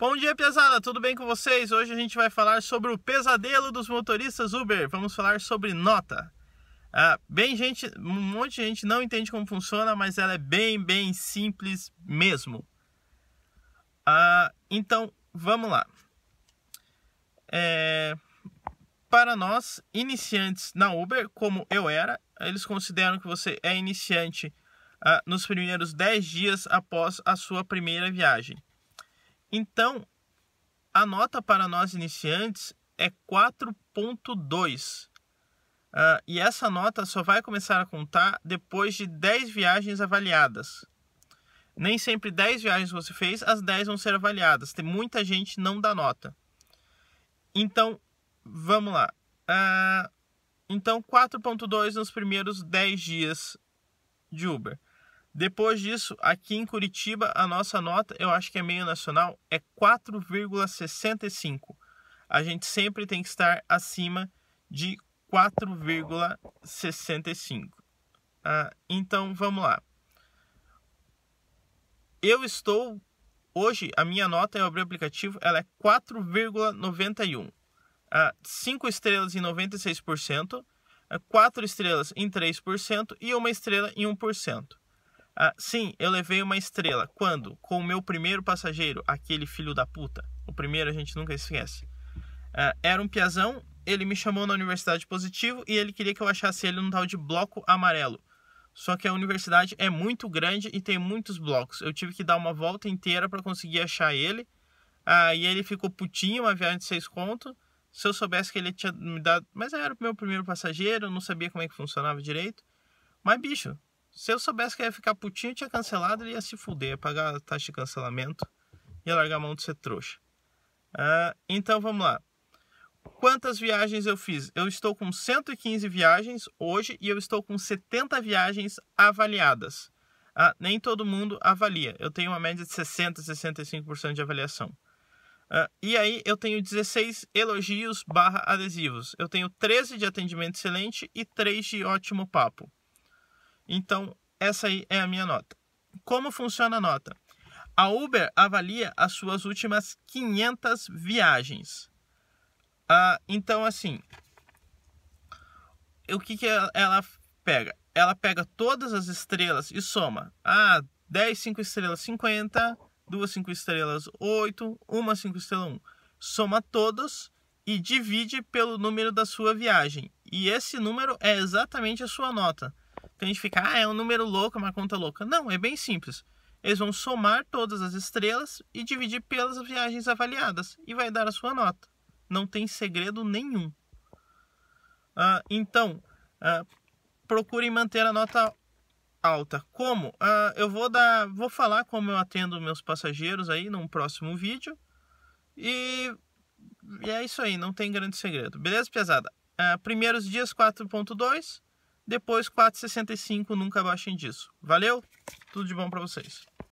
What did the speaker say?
Bom dia, pesada! Tudo bem com vocês? Hoje a gente vai falar sobre o pesadelo dos motoristas Uber. Vamos falar sobre nota. Ah, bem, gente, um monte de gente não entende como funciona, mas ela é bem, bem simples mesmo. Ah, então, vamos lá. É... Para nós, iniciantes na Uber, como eu era, eles consideram que você é iniciante ah, nos primeiros 10 dias após a sua primeira viagem. Então, a nota para nós iniciantes é 4.2. Uh, ah, e essa nota só vai começar a contar depois de 10 viagens avaliadas. Nem sempre 10 viagens você fez, as 10 vão ser avaliadas. Tem muita gente não dá nota. Então, vamos lá. Uh, então, 4.2 nos primeiros 10 dias de Uber. Depois disso, aqui em Curitiba, a nossa nota, eu acho que é meio nacional, é 4,65. A gente sempre tem que estar acima de 4,65. Ah, então vamos lá. Eu estou hoje a minha nota eu abri o aplicativo, ela é 4,91. Ah, 5 estrelas em 96%, 4 ah, estrelas em 3% e uma estrela em 1%. Ah, sim, eu levei uma estrela. Quando? Com o meu primeiro passageiro, aquele filho da puta. O primeiro a gente nunca esquece. Ah, era um piazão, ele me chamou na universidade positivo e ele queria que eu achasse ele num tal de bloco amarelo. Só que a universidade é muito grande e tem muitos blocos. Eu tive que dar uma volta inteira para conseguir achar ele. Aí ah, ele ficou putinho, uma viagem de seis conto. Se eu soubesse que ele tinha me dado. Mas era o meu primeiro passageiro, eu não sabia como é que funcionava direito. Mas, bicho, se eu soubesse que ia ficar putinho, eu tinha cancelado, ele ia se fuder, ia pagar a taxa de cancelamento, ia largar a mão de ser trouxa. Uh, então vamos lá. Quantas viagens eu fiz? Eu estou com 115 viagens hoje e eu estou com 70 viagens avaliadas. Uh, nem todo mundo avalia. Eu tenho uma média de 60, 65% de avaliação. Uh, e aí eu tenho 16 elogios barra adesivos. Eu tenho 13 de atendimento excelente e 3 de ótimo papo. Então, essa aí é a minha nota. Como funciona a nota? A Uber avalia as suas últimas 500 viagens. Ah, então, assim, o que, que ela pega? Ela pega todas as estrelas e soma. Ah, 10, 5 estrelas, 50. 2, 5 estrelas, 8. 1, 5 estrelas, 1. Soma todos e divide pelo número da sua viagem. E esse número é exatamente a sua nota. Então a gente fica, ah, é um número louco, é uma conta louca. Não, é bem simples. Eles vão somar todas as estrelas e dividir pelas viagens avaliadas e vai dar a sua nota. Não tem segredo nenhum. Uh, então, uh, procurem manter a nota alta. Como? Uh, eu vou dar, vou falar como eu atendo meus passageiros aí num próximo vídeo. E, e é isso aí, não tem grande segredo. Beleza, pesada? primeiros dias 4.2 depois 4,65 nunca abaixem disso. Valeu? Tudo de bom para vocês.